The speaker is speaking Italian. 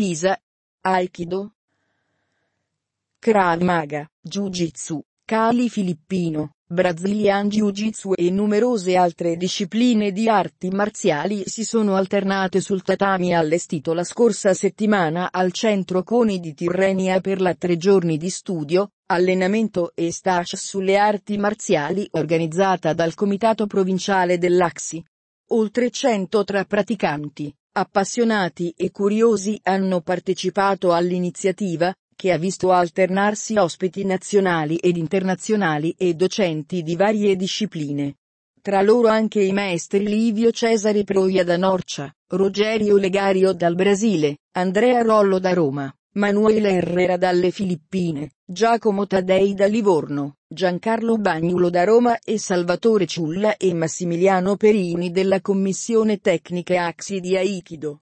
Pisa. Aikido. Krav Maga, Jiu Jitsu, Kali filippino, Brazilian Jiu Jitsu e numerose altre discipline di arti marziali si sono alternate sul tatami allestito la scorsa settimana al centro Coni di Tirrenia per la tre giorni di studio, allenamento e stage sulle arti marziali organizzata dal Comitato Provinciale dell'Axi. Oltre 100 tra praticanti, Appassionati e curiosi hanno partecipato all'iniziativa, che ha visto alternarsi ospiti nazionali ed internazionali e docenti di varie discipline. Tra loro anche i maestri Livio Cesare Proia da Norcia, Rogerio Legario dal Brasile, Andrea Rollo da Roma, Manuele Herrera dalle Filippine, Giacomo Taddei da Livorno, Giancarlo Bagnulo da Roma e Salvatore Ciulla e Massimiliano Perini della Commissione Tecnica Axi di Aikido.